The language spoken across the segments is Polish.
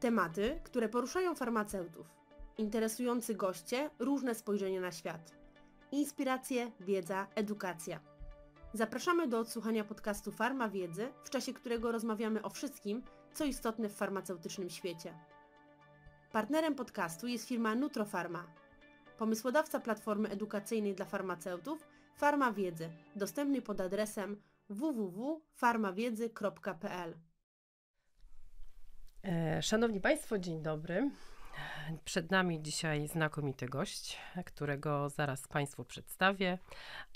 Tematy, które poruszają farmaceutów. Interesujący goście, różne spojrzenie na świat. Inspiracje, wiedza, edukacja. Zapraszamy do odsłuchania podcastu Farma Wiedzy, w czasie którego rozmawiamy o wszystkim, co istotne w farmaceutycznym świecie. Partnerem podcastu jest firma Nutrofarma, pomysłodawca platformy edukacyjnej dla farmaceutów Farma Wiedzy, dostępny pod adresem www.farmawiedzy.pl. E, szanowni Państwo, dzień dobry. Przed nami dzisiaj znakomity gość, którego zaraz Państwu przedstawię,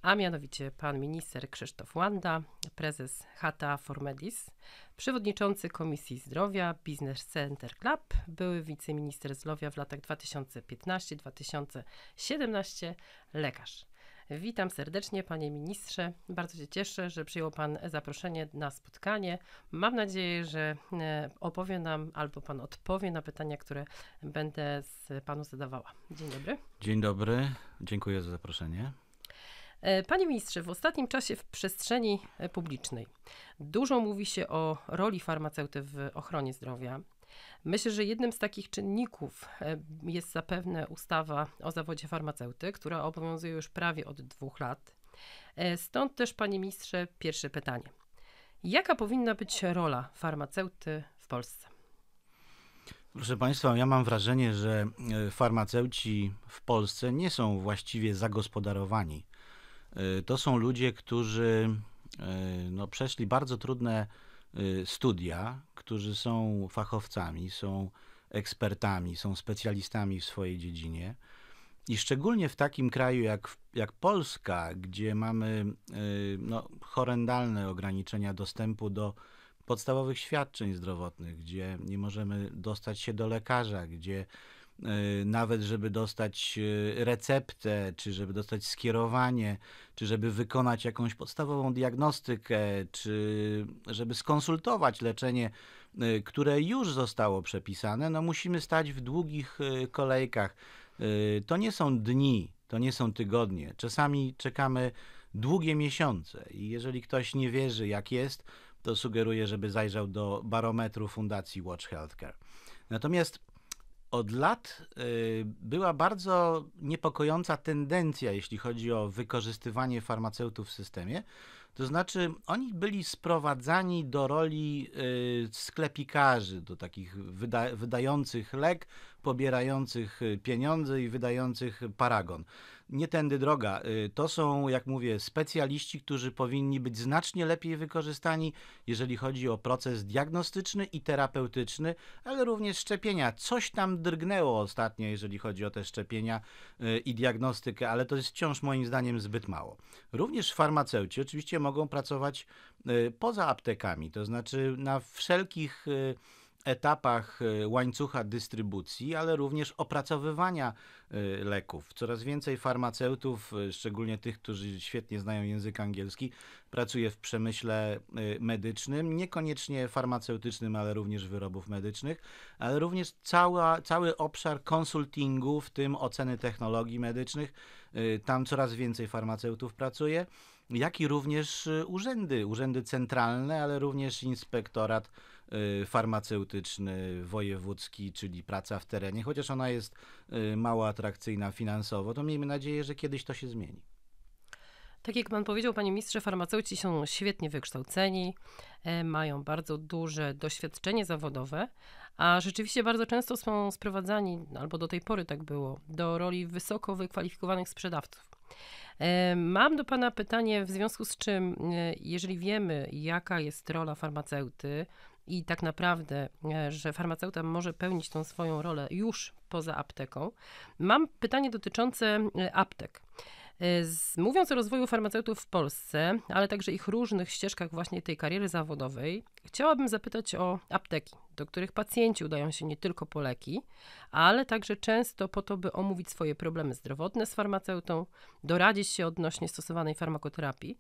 a mianowicie pan minister Krzysztof Łanda, prezes Hata Formedis, przewodniczący Komisji Zdrowia Business Center Club, były wiceminister zdrowia w latach 2015-2017, lekarz. Witam serdecznie, panie ministrze. Bardzo się cieszę, że przyjął pan zaproszenie na spotkanie. Mam nadzieję, że e, opowie nam albo pan odpowie na pytania, które będę z panu zadawała. Dzień dobry. Dzień dobry, dziękuję za zaproszenie. E, panie ministrze, w ostatnim czasie w przestrzeni e, publicznej dużo mówi się o roli farmaceuty w ochronie zdrowia. Myślę, że jednym z takich czynników e, jest zapewne ustawa o zawodzie farmaceuty, która obowiązuje już prawie od dwóch lat. E, stąd też, panie ministrze, pierwsze pytanie. Jaka powinna być rola farmaceuty w Polsce? Proszę Państwa, ja mam wrażenie, że e, farmaceuci w Polsce nie są właściwie zagospodarowani. To są ludzie, którzy no, przeszli bardzo trudne studia, którzy są fachowcami, są ekspertami, są specjalistami w swojej dziedzinie. I szczególnie w takim kraju jak, jak Polska, gdzie mamy y, no, horrendalne ograniczenia dostępu do podstawowych świadczeń zdrowotnych, gdzie nie możemy dostać się do lekarza, gdzie Y, nawet żeby dostać y, receptę, czy żeby dostać skierowanie, czy żeby wykonać jakąś podstawową diagnostykę, czy żeby skonsultować leczenie, y, które już zostało przepisane, no musimy stać w długich kolejkach. To nie są dni, to nie są tygodnie. Czasami czekamy długie miesiące i jeżeli ktoś nie wierzy jak jest, to sugeruję, żeby zajrzał do barometru Fundacji Watch Healthcare. Natomiast od lat y, była bardzo niepokojąca tendencja, jeśli chodzi o wykorzystywanie farmaceutów w systemie. To znaczy, oni byli sprowadzani do roli y, sklepikarzy, do takich wyda- wydających lek, pobierających y, pieniądze i wydających paragon. Nie tędy droga. Y, to są, jak mówię, specjaliści, którzy powinni być znacznie lepiej wykorzystani, jeżeli chodzi o proces diagnostyczny i terapeutyczny, ale również szczepienia. Coś tam drgnęło ostatnio, jeżeli chodzi o te szczepienia y, i diagnostykę, ale to jest wciąż moim zdaniem zbyt mało. Również farmaceuci oczywiście mogą pracować poza aptekami, to znaczy na wszelkich etapach e, łańcucha dystrybucji, ale również opracowywania e, leków. Coraz więcej farmaceutów, e, szczególnie tych, którzy świetnie znają język angielski, pracuje w przemyśle medycznym, niekoniecznie farmaceutycznym, ale również wyrobów medycznych, ale również cała, cały obszar konsultingu, w tym oceny technologii medycznych. Tam coraz więcej farmaceutów pracuje, jak i również urzędy, urzędy centralne, ale również inspektorat Y, farmaceutyczny, wojewódzki, czyli praca w terenie, chociaż ona jest y, mało atrakcyjna finansowo, to miejmy nadzieję, że kiedyś to się zmieni. Tak jak pan powiedział, panie ministrze, farmaceuci są świetnie wykształceni, e, mają bardzo duże doświadczenie zawodowe, a rzeczywiście bardzo często są sprowadzani, no, albo do tej pory tak było, do roli wysoko wykwalifikowanych sprzedawców. E, mam do pana pytanie, w związku z czym, e, jeżeli wiemy, jaka jest rola farmaceuty, i tak naprawdę, e, że farmaceuta może pełnić tą swoją rolę już poza apteką. Mam pytanie dotyczące e, aptek. E, mówiąc o rozwoju farmaceutów w Polsce, ale także ich różnych ścieżkach właśnie tej kariery zawodowej, chciałabym zapytać o apteki, do których pacjenci udają się nie tylko po leki, ale także często po to, by omówić swoje problemy zdrowotne z farmaceutą, doradzić się odnośnie stosowanej farmakoterapii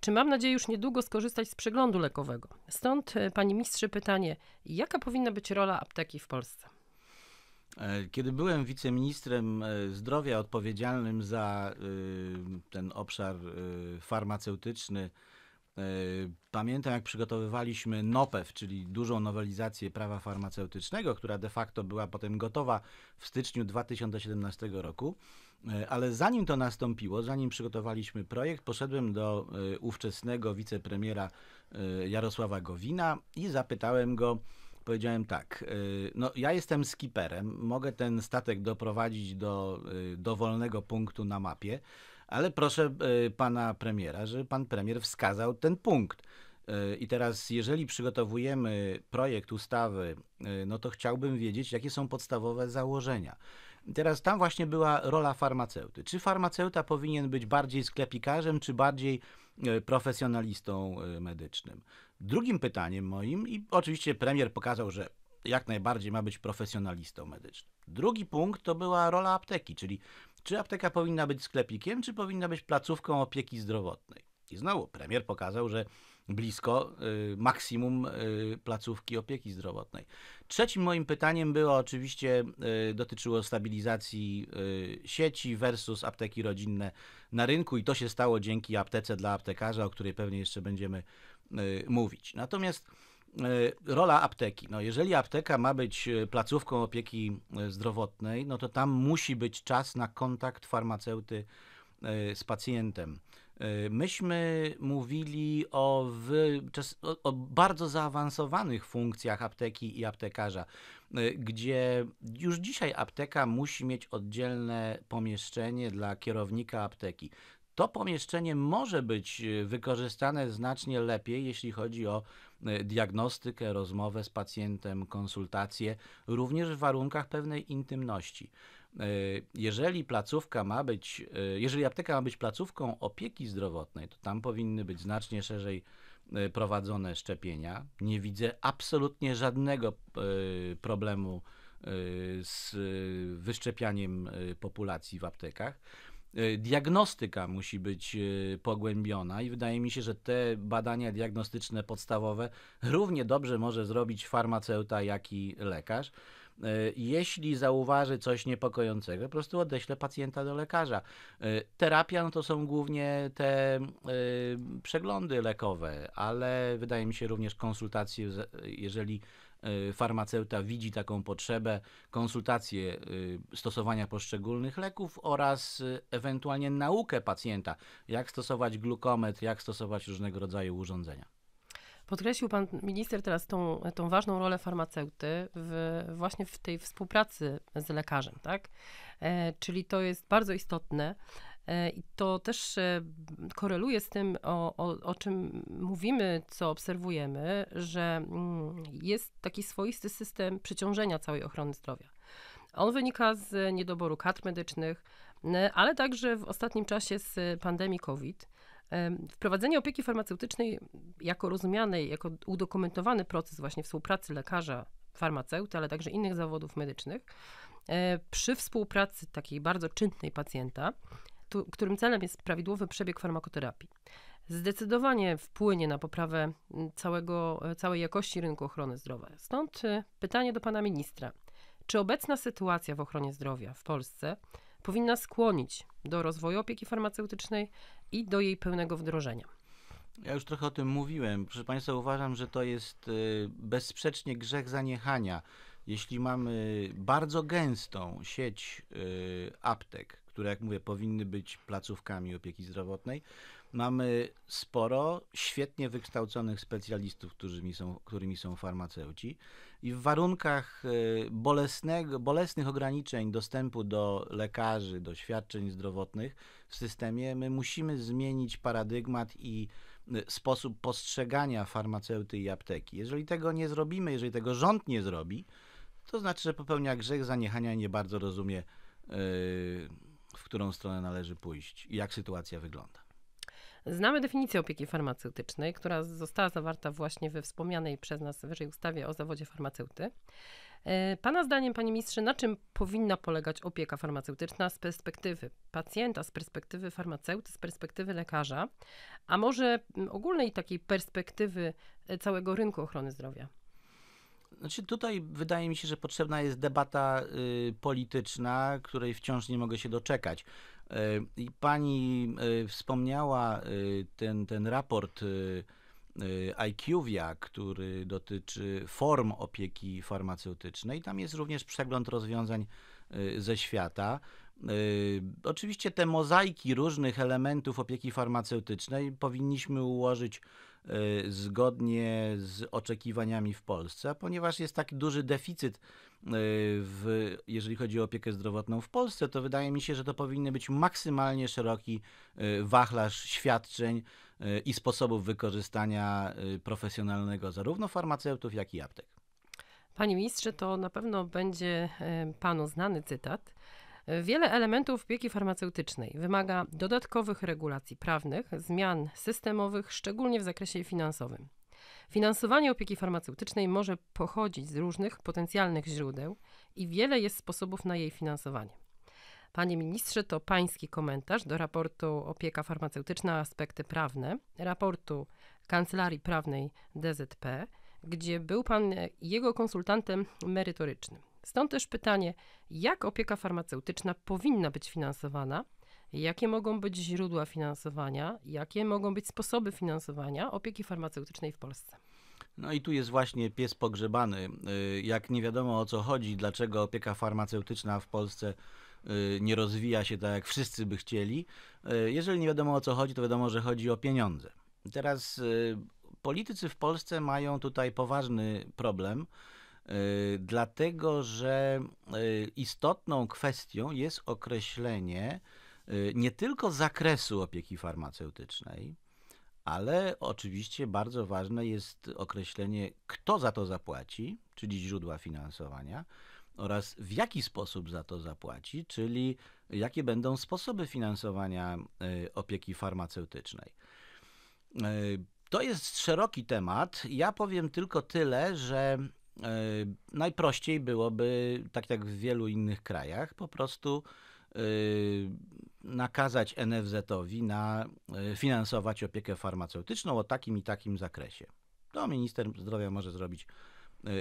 czy mam nadzieję już niedługo skorzystać z przeglądu lekowego. Stąd, e, panie mistrze, pytanie, jaka powinna być rola apteki w Polsce? E, kiedy byłem wiceministrem e, zdrowia odpowiedzialnym za ten obszar farmaceutyczny, E, pamiętam, jak przygotowywaliśmy NOPEW, czyli dużą nowelizację prawa farmaceutycznego, która de facto była potem gotowa w styczniu 2017 roku. E, ale zanim to nastąpiło, zanim przygotowaliśmy projekt, poszedłem do e, ówczesnego wicepremiera Jarosława Gowina i zapytałem go, powiedziałem tak, no ja jestem skiperem, mogę ten statek doprowadzić do dowolnego punktu na mapie. Ale proszę e, pana premiera, że pan premier wskazał ten punkt. E, I teraz, jeżeli przygotowujemy projekt ustawy, e, no to chciałbym wiedzieć, jakie są podstawowe założenia. Teraz tam właśnie była rola farmaceuty. Czy farmaceuta powinien być bardziej sklepikarzem, czy bardziej profesjonalistą medycznym? Drugim pytaniem moim, i oczywiście premier pokazał, że jak najbardziej ma być profesjonalistą medycznym. Drugi punkt to była rola apteki, czyli czy apteka powinna być sklepikiem, czy powinna być placówką opieki zdrowotnej? I znowu premier pokazał, że blisko y, maksimum y, placówki opieki zdrowotnej. Trzecim moim pytaniem było oczywiście, y, dotyczyło stabilizacji y, sieci versus apteki rodzinne na rynku i to się stało dzięki aptece dla aptekarza, o której pewnie jeszcze będziemy y, mówić. Natomiast Y, rola apteki. No, jeżeli apteka ma być y, placówką opieki y, zdrowotnej, no to tam musi być czas na kontakt farmaceuty z pacjentem. Myśmy mówili o, o, bardzo zaawansowanych funkcjach apteki i aptekarza, gdzie już dzisiaj apteka musi mieć oddzielne pomieszczenie dla kierownika apteki. To pomieszczenie może być wykorzystane znacznie lepiej, jeśli chodzi o E, diagnostykę, rozmowę z pacjentem, konsultacje również w warunkach pewnej intymności. E, jeżeli placówka ma być, e, jeżeli apteka ma być placówką opieki zdrowotnej, to tam powinny być znacznie szerzej prowadzone szczepienia. Nie widzę absolutnie żadnego problemu z wyszczepianiem populacji w aptekach. E, diagnostyka musi być e, pogłębiona i wydaje mi się, że te badania diagnostyczne podstawowe równie dobrze może zrobić farmaceuta, jak i lekarz. E, jeśli zauważy coś niepokojącego, po prostu odeślę pacjenta do lekarza. Terapia no to są głównie te przeglądy lekowe, ale wydaje mi się również konsultacje, jeżeli Y, farmaceuta widzi taką potrzebę, konsultacje y, stosowania poszczególnych leków oraz y, ewentualnie naukę pacjenta, jak stosować glukometr, jak stosować różnego rodzaju urządzenia. Podkreślił pan minister teraz tą, tą ważną rolę farmaceuty w, właśnie w tej współpracy z lekarzem, tak? E, czyli to jest bardzo istotne. E, I to też e, koreluje z tym, o, o, o czym mówimy, co obserwujemy, że mm, jest taki swoisty system przeciążenia całej ochrony zdrowia. On wynika z niedoboru kadr medycznych, ale także w ostatnim czasie z pandemii COVID. E, wprowadzenie opieki farmaceutycznej, jako rozumianej, jako udokumentowany proces właśnie współpracy lekarza, farmaceuty, ale także innych zawodów medycznych, przy współpracy takiej bardzo czynnej pacjenta, którym celem jest prawidłowy przebieg farmakoterapii. Zdecydowanie wpłynie na poprawę mm, całego, e, całej jakości rynku ochrony zdrowia. Stąd e, pytanie do pana ministra. Czy obecna sytuacja w ochronie zdrowia w Polsce powinna skłonić do rozwoju opieki farmaceutycznej i do jej pełnego wdrożenia? Ja już trochę o tym mówiłem. Proszę Państwa, uważam, że to jest e, bezsprzecznie grzech zaniechania. Jeśli mamy bardzo gęstą sieć aptek, które, jak mówię, powinny być placówkami opieki zdrowotnej. Mamy sporo świetnie wykształconych specjalistów, którymi są, którymi są farmaceuci. I w warunkach y, bolesnego, bolesnych ograniczeń dostępu do lekarzy, do świadczeń zdrowotnych w systemie, my musimy zmienić paradygmat i y, sposób postrzegania farmaceuty i apteki. Jeżeli tego nie zrobimy, jeżeli tego rząd nie zrobi, to znaczy, że popełnia grzech zaniechania i nie bardzo rozumie. Yy, w którą stronę należy pójść i jak sytuacja wygląda. Znamy definicję opieki farmaceutycznej, która została zawarta właśnie we wspomnianej przez nas wyżej ustawie o zawodzie farmaceuty. E, pana zdaniem, panie ministrze, na czym powinna polegać opieka farmaceutyczna z perspektywy pacjenta, z perspektywy farmaceuty, z perspektywy lekarza, a może ogólnej takiej perspektywy e, całego rynku ochrony zdrowia? Znaczy tutaj wydaje mi się, że potrzebna jest debata y, polityczna, której wciąż nie mogę się doczekać. Y, I pani y, wspomniała y, ten, ten raport IQVIA, który dotyczy form opieki farmaceutycznej. Tam jest również przegląd rozwiązań ze świata. Oczywiście te mozaiki różnych elementów opieki farmaceutycznej powinniśmy ułożyć Y, zgodnie z oczekiwaniami w Polsce, a ponieważ jest tak duży deficyt, y, w, jeżeli chodzi o opiekę zdrowotną w Polsce, to wydaje mi się, że to powinny być maksymalnie szeroki y, wachlarz świadczeń i sposobów wykorzystania profesjonalnego zarówno farmaceutów, jak i aptek. Panie ministrze, to na pewno będzie panu znany cytat Wiele elementów opieki farmaceutycznej wymaga dodatkowych regulacji prawnych, zmian systemowych, szczególnie w zakresie finansowym. Finansowanie opieki farmaceutycznej może pochodzić z różnych potencjalnych źródeł i wiele jest sposobów na jej finansowanie. Panie ministrze, to pański komentarz do raportu Opieka farmaceutyczna aspekty prawne, raportu Kancelarii Prawnej DZP, gdzie był pan jego konsultantem merytorycznym. Stąd też pytanie, jak opieka farmaceutyczna powinna być finansowana? Jakie mogą być źródła finansowania? Jakie mogą być sposoby finansowania opieki farmaceutycznej w Polsce? No i tu jest właśnie pies pogrzebany. Y, jak nie wiadomo o co chodzi, dlaczego opieka farmaceutyczna w Polsce y, nie rozwija się tak, jak wszyscy by chcieli. Y, jeżeli nie wiadomo o co chodzi, to wiadomo, że chodzi o pieniądze. Teraz politycy w Polsce mają tutaj poważny problem, Y, dlatego że y, istotną kwestią jest określenie y, nie tylko zakresu opieki farmaceutycznej, ale oczywiście bardzo ważne jest określenie, kto za to zapłaci, czyli źródła finansowania, oraz w jaki sposób za to zapłaci, czyli jakie będą sposoby finansowania opieki farmaceutycznej. To jest szeroki temat. Ja powiem tylko tyle, że E, najprościej byłoby, tak jak w wielu innych krajach, po prostu e, nakazać NFZ-owi na e, finansować opiekę farmaceutyczną o takim i takim zakresie. To minister zdrowia może zrobić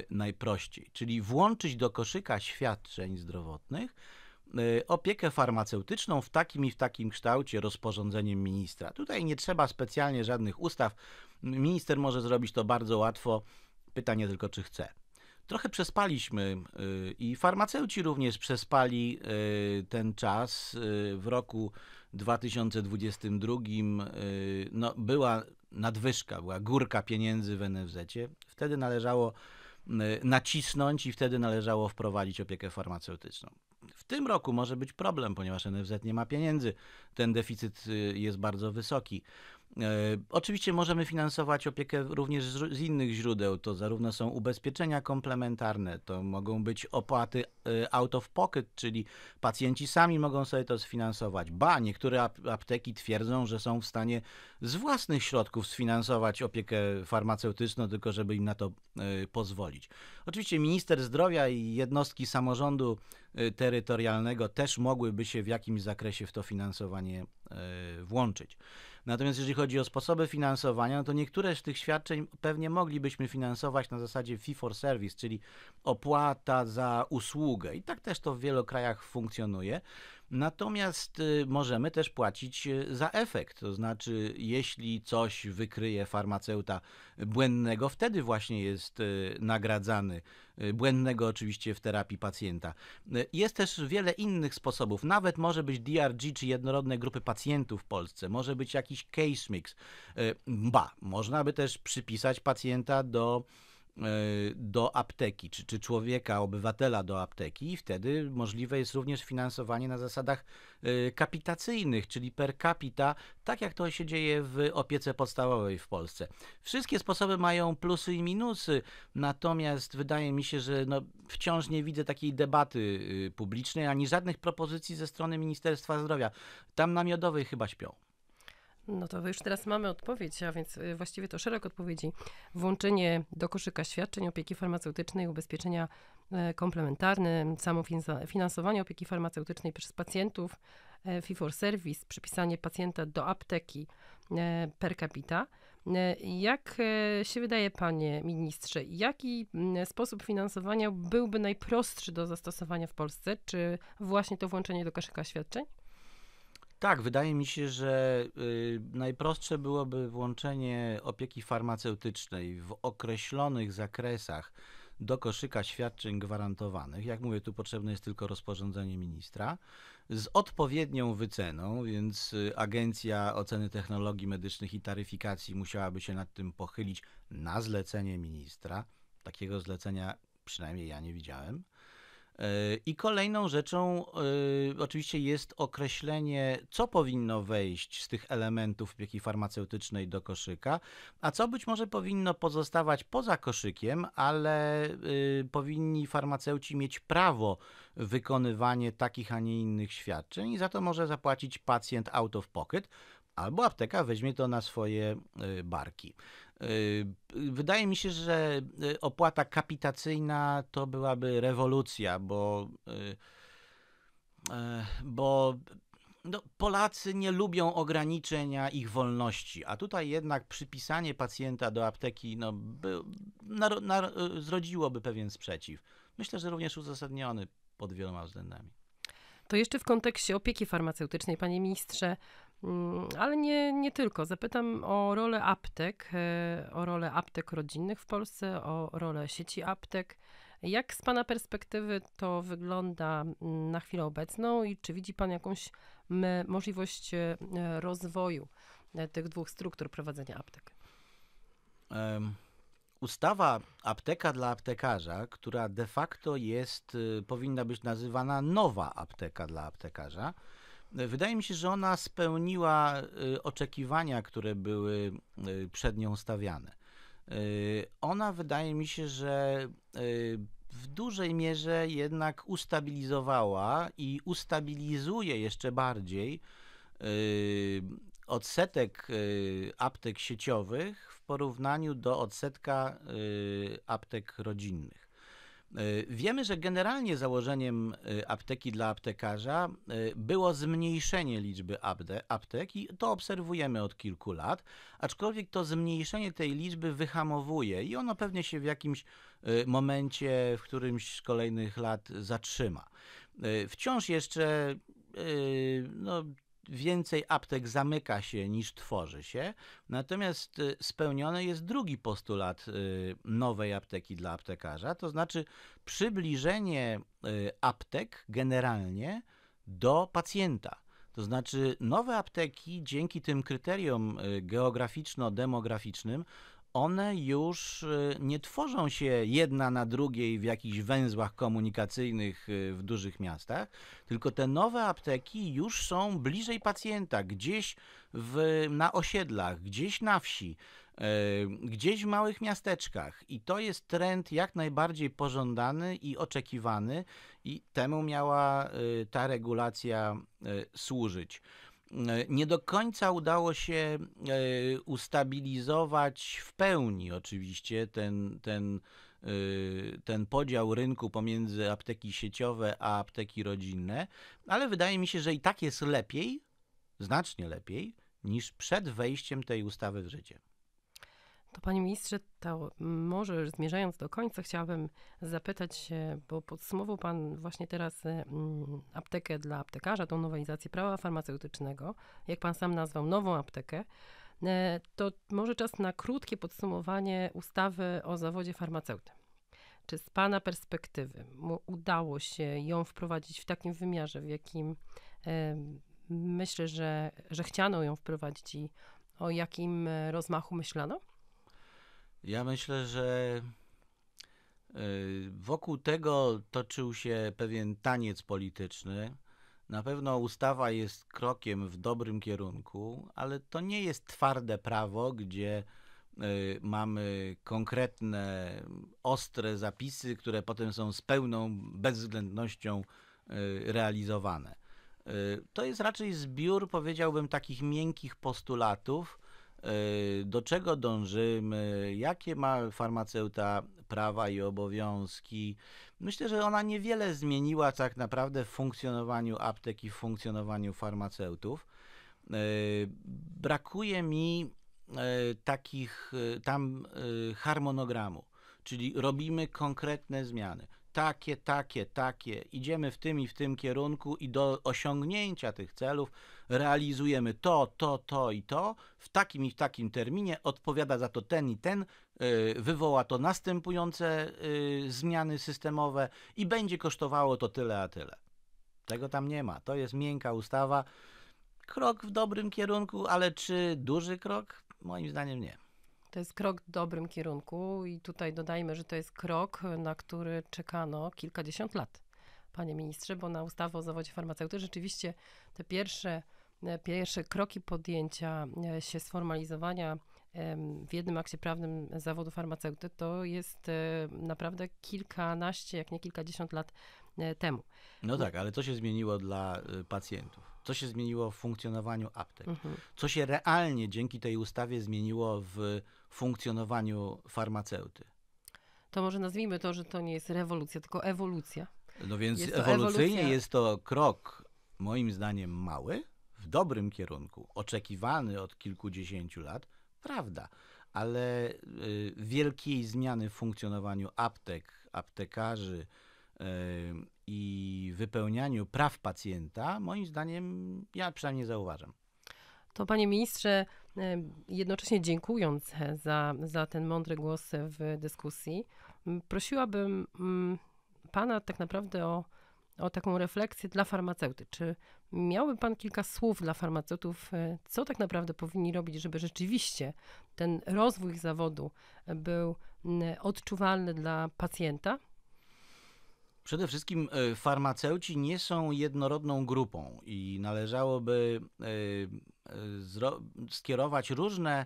najprościej, czyli włączyć do koszyka świadczeń zdrowotnych opiekę farmaceutyczną w takim i w takim kształcie rozporządzeniem ministra. Tutaj nie trzeba specjalnie żadnych ustaw. Minister może zrobić to bardzo łatwo. Pytanie tylko, czy chce trochę przespaliśmy y, i farmaceuci również przespali y, ten czas. Y, w roku 2022 no, była nadwyżka, była górka pieniędzy w NFZ. Wtedy należało nacisnąć i wtedy należało wprowadzić opiekę farmaceutyczną. W tym roku może być problem, ponieważ NFZ nie ma pieniędzy. Ten deficyt jest bardzo wysoki. E, oczywiście możemy finansować opiekę również z innych źródeł, to zarówno są ubezpieczenia komplementarne, to mogą być opłaty e, out of pocket, czyli pacjenci sami mogą sobie to sfinansować. Ba, niektóre apteki twierdzą, że są w stanie z własnych środków sfinansować opiekę farmaceutyczną, tylko żeby im na to e, pozwolić. Oczywiście minister zdrowia i jednostki samorządu terytorialnego też mogłyby się w jakimś zakresie w to finansowanie włączyć. Natomiast jeżeli chodzi o sposoby finansowania, no to niektóre z tych świadczeń pewnie moglibyśmy finansować na zasadzie fee for service, czyli opłata za usługę. I tak też to w wielu krajach funkcjonuje. Natomiast y, możemy też płacić y, za efekt, to znaczy, jeśli coś wykryje farmaceuta błędnego, wtedy właśnie jest y, nagradzany. Błędnego oczywiście w terapii pacjenta. Jest też wiele innych sposobów. Nawet może być DRG, czy jednorodne grupy pacjentów w Polsce, może być jakiś case mix. Ba, można by też przypisać pacjenta do E, do apteki, czy, czy człowieka, obywatela do apteki, i wtedy możliwe jest również finansowanie na zasadach e, kapitacyjnych, czyli per capita, tak jak to się dzieje w opiece podstawowej w Polsce. Wszystkie sposoby mają plusy i minusy, natomiast wydaje mi się, że no wciąż nie widzę takiej debaty y, publicznej ani żadnych propozycji ze strony Ministerstwa Zdrowia. Tam na miodowej chyba śpią. No to już teraz mamy odpowiedź, a więc y, właściwie to szereg odpowiedzi. Włączenie do koszyka świadczeń opieki farmaceutycznej, ubezpieczenia e, komplementarne, samofinansowanie opieki farmaceutycznej przez pacjentów, e, fee for service, przypisanie pacjenta do apteki e, per capita. Jak się wydaje, panie ministrze, jaki sposób finansowania byłby najprostszy do zastosowania w Polsce? Czy właśnie to włączenie do koszyka świadczeń? Tak, wydaje mi się, że y, najprostsze byłoby włączenie opieki farmaceutycznej w określonych zakresach do koszyka świadczeń gwarantowanych. Jak mówię, tu potrzebne jest tylko rozporządzenie ministra z odpowiednią wyceną, więc y, Agencja Oceny Technologii Medycznych i Taryfikacji musiałaby się nad tym pochylić na zlecenie ministra. Takiego zlecenia przynajmniej ja nie widziałem. E, I kolejną rzeczą e, oczywiście jest określenie, co powinno wejść z tych elementów opieki farmaceutycznej do koszyka, a co być może powinno pozostawać poza koszykiem, ale e, powinni farmaceuci mieć prawo wykonywanie takich, a nie innych świadczeń i za to może zapłacić pacjent out of pocket, albo apteka weźmie to na swoje barki. Yy, wydaje mi się, że y, opłata kapitacyjna to byłaby rewolucja, bo, y, e, bo no, Polacy nie lubią ograniczenia ich wolności, a tutaj jednak przypisanie pacjenta do apteki no, by, na, na, zrodziłoby pewien sprzeciw. Myślę, że również uzasadniony pod wieloma względami. To jeszcze w kontekście opieki farmaceutycznej, panie ministrze, Mm, ale nie, nie tylko. Zapytam o rolę aptek, e, o rolę aptek rodzinnych w Polsce, o rolę sieci aptek. Jak z Pana perspektywy to wygląda mm, na chwilę obecną i czy widzi Pan jakąś możliwość e, rozwoju e, tych dwóch struktur prowadzenia aptek? Um, ustawa apteka dla aptekarza, która de facto jest, y, powinna być nazywana nowa apteka dla aptekarza, Wydaje mi się, że ona spełniła y, oczekiwania, które były y, przed nią stawiane. Y, ona wydaje mi się, że w dużej mierze jednak ustabilizowała i ustabilizuje jeszcze bardziej odsetek aptek sieciowych w porównaniu do odsetka aptek rodzinnych. Y, wiemy, że generalnie założeniem y, apteki dla aptekarza y, było zmniejszenie liczby aptek i to obserwujemy od kilku lat, aczkolwiek to zmniejszenie tej liczby wyhamowuje i ono pewnie się w jakimś momencie, w którymś z kolejnych lat zatrzyma. Wciąż jeszcze no, więcej aptek zamyka się niż tworzy się. Natomiast y, spełniony jest drugi postulat y, nowej apteki dla aptekarza, to znaczy przybliżenie y, aptek generalnie do pacjenta. To znaczy, nowe apteki dzięki tym kryteriom geograficzno-demograficznym one już y, nie tworzą się jedna na drugiej w jakichś węzłach komunikacyjnych y, w dużych miastach, tylko te nowe apteki już są bliżej pacjenta, gdzieś w, na osiedlach, gdzieś na wsi, y, gdzieś w małych miasteczkach. I to jest trend jak najbardziej pożądany i oczekiwany, i temu miała ta regulacja służyć nie do końca udało się e, ustabilizować w pełni oczywiście ten, ten, e, ten podział rynku pomiędzy apteki sieciowe a apteki rodzinne, ale wydaje mi się, że i tak jest lepiej, znacznie lepiej, niż przed wejściem tej ustawy w życie. To panie ministrze, to może już zmierzając do końca, chciałabym zapytać, bo podsumował pan właśnie teraz y, mm, aptekę dla aptekarza, tą nowelizację prawa farmaceutycznego, jak pan sam nazwał, nową aptekę. Y, to może czas na krótkie podsumowanie ustawy o zawodzie farmaceuty. Czy z Pana perspektywy udało się ją wprowadzić w takim wymiarze, w jakim y, myślę, że, że chciano ją wprowadzić i o jakim rozmachu myślano? Ja myślę, że y, wokół tego toczył się pewien taniec polityczny. Na pewno ustawa jest krokiem w dobrym kierunku, ale to nie jest twarde prawo, gdzie y, mamy konkretne, ostre zapisy, które potem są z pełną bezwzględnością y, realizowane. To jest raczej zbiór, powiedziałbym, takich miękkich postulatów, Y, do czego dążymy, jakie ma farmaceuta prawa i obowiązki. Myślę, że ona niewiele zmieniła tak naprawdę w funkcjonowaniu aptek i w funkcjonowaniu farmaceutów. Y, brakuje mi y, takich tam harmonogramu, czyli robimy konkretne zmiany takie, takie, takie, idziemy w tym i w tym kierunku i do osiągnięcia tych celów realizujemy to, to, to i to w takim i w takim terminie, odpowiada za to ten i ten, y, wywoła to następujące y, zmiany systemowe i będzie kosztowało to tyle, a tyle. Tego tam nie ma. To jest miękka ustawa. Krok w dobrym kierunku, ale czy duży krok? Moim zdaniem nie. To jest krok w dobrym kierunku i tutaj dodajmy, że to jest krok, na który czekano kilkadziesiąt lat, panie ministrze, bo na ustawę o zawodzie farmaceuty rzeczywiście te pierwsze, e, pierwsze kroki podjęcia e, się sformalizowania w jednym akcie prawnym zawodu farmaceuty to jest e, naprawdę kilkanaście, jak nie kilkadziesiąt lat temu. No tak, ale co się zmieniło dla pacjentów? co się zmieniło w funkcjonowaniu aptek, mhm. co się realnie dzięki tej ustawie zmieniło w funkcjonowaniu farmaceuty. To może nazwijmy to, że to nie jest rewolucja, tylko ewolucja. No więc jest ewolucyjnie ewolucja. jest to krok, moim zdaniem, mały, w dobrym kierunku, oczekiwany od kilkudziesięciu lat, prawda, ale y, wielkiej zmiany w funkcjonowaniu aptek, aptekarzy, i wypełnianiu praw pacjenta, moim zdaniem, ja przynajmniej zauważam. To panie ministrze, jednocześnie dziękując za, za ten mądry głos w dyskusji, prosiłabym pana tak naprawdę o, o taką refleksję dla farmaceuty. Czy miałby pan kilka słów dla farmaceutów, e, co tak naprawdę powinni robić, żeby rzeczywiście ten rozwój zawodu był odczuwalny dla pacjenta? Przede wszystkim e, farmaceuci nie są jednorodną grupą i należałoby e, e, skierować różne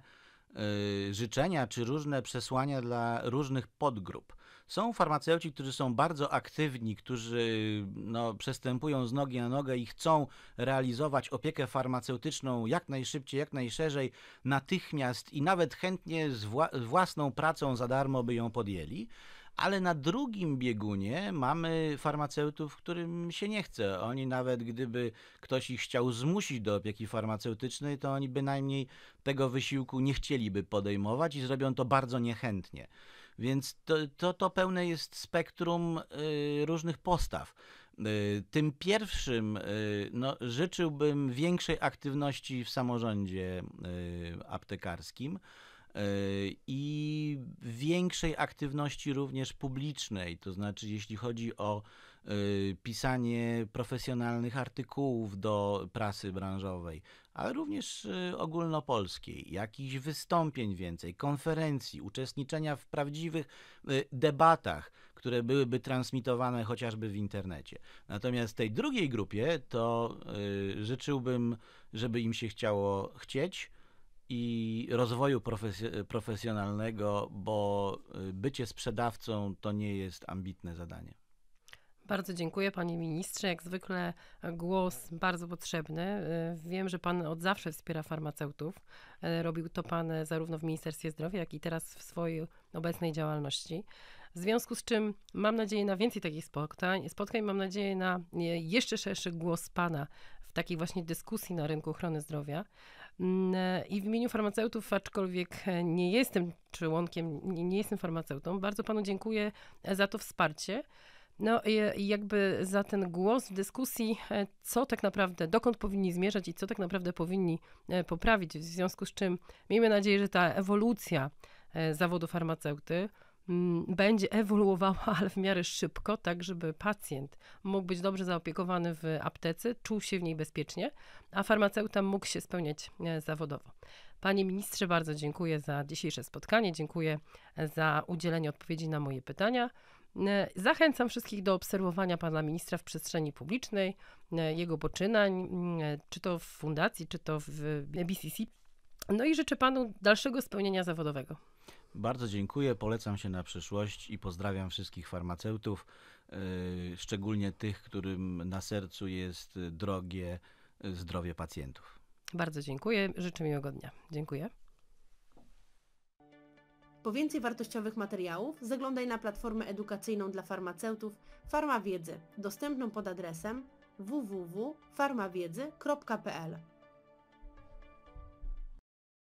życzenia czy różne przesłania dla różnych podgrup. Są farmaceuci, którzy są bardzo aktywni, którzy no, przestępują z nogi na nogę i chcą realizować opiekę farmaceutyczną jak najszybciej, jak najszerzej, natychmiast i nawet chętnie z, wła z własną pracą za darmo by ją podjęli ale na drugim biegunie mamy farmaceutów, którym się nie chce. Oni nawet gdyby ktoś ich chciał zmusić do opieki farmaceutycznej, to oni bynajmniej tego wysiłku nie chcieliby podejmować i zrobią to bardzo niechętnie. Więc to, to, to pełne jest spektrum y, różnych postaw. Y, tym pierwszym y, no, życzyłbym większej aktywności w samorządzie y, aptekarskim. E, i większej aktywności również publicznej, to znaczy jeśli chodzi o e, pisanie profesjonalnych artykułów do prasy branżowej, ale również e, ogólnopolskiej, jakichś wystąpień więcej, konferencji, uczestniczenia w prawdziwych debatach, które byłyby transmitowane chociażby w internecie. Natomiast tej drugiej grupie to życzyłbym, żeby im się chciało chcieć, i rozwoju profes- profesjonalnego, bo y, bycie sprzedawcą to nie jest ambitne zadanie. Bardzo dziękuję, panie ministrze. Jak zwykle głos bardzo potrzebny. Y, wiem, że pan od zawsze wspiera farmaceutów. Y, robił to pan zarówno w Ministerstwie Zdrowia, jak i teraz w swojej obecnej działalności. W związku z czym mam nadzieję na więcej takich spotkań. Spotkań mam nadzieję na jeszcze szerszy głos pana w takiej właśnie dyskusji na rynku ochrony zdrowia. Mm, e, I w imieniu farmaceutów, aczkolwiek e, nie jestem członkiem, nie, nie jestem farmaceutą, bardzo panu dziękuję e, za to wsparcie. No i jakby za ten głos w dyskusji, co tak naprawdę, dokąd powinni zmierzać i co tak naprawdę powinni poprawić, w związku z czym miejmy nadzieję, że ta ewolucja zawodu farmaceuty, Mm, będzie ewoluowała, ale w miarę szybko, tak żeby pacjent mógł być dobrze zaopiekowany w aptece, czuł się w niej bezpiecznie, a farmaceuta mógł się spełniać e, zawodowo. Panie ministrze, bardzo dziękuję za dzisiejsze spotkanie, dziękuję e, za udzielenie odpowiedzi na moje pytania. E, zachęcam wszystkich do obserwowania pana ministra w przestrzeni publicznej, jego poczynań, mm, czy to w fundacji, czy to w BCC. No i życzę panu dalszego spełnienia zawodowego. Bardzo dziękuję, polecam się na przyszłość i pozdrawiam wszystkich farmaceutów, yy, szczególnie tych, którym na sercu jest drogie yy, zdrowie pacjentów. Bardzo dziękuję, życzę miłego dnia. Dziękuję. Po więcej wartościowych materiałów zaglądaj na platformę edukacyjną dla farmaceutów Farmawiedzy, dostępną pod adresem www.farmawiedzy.pl.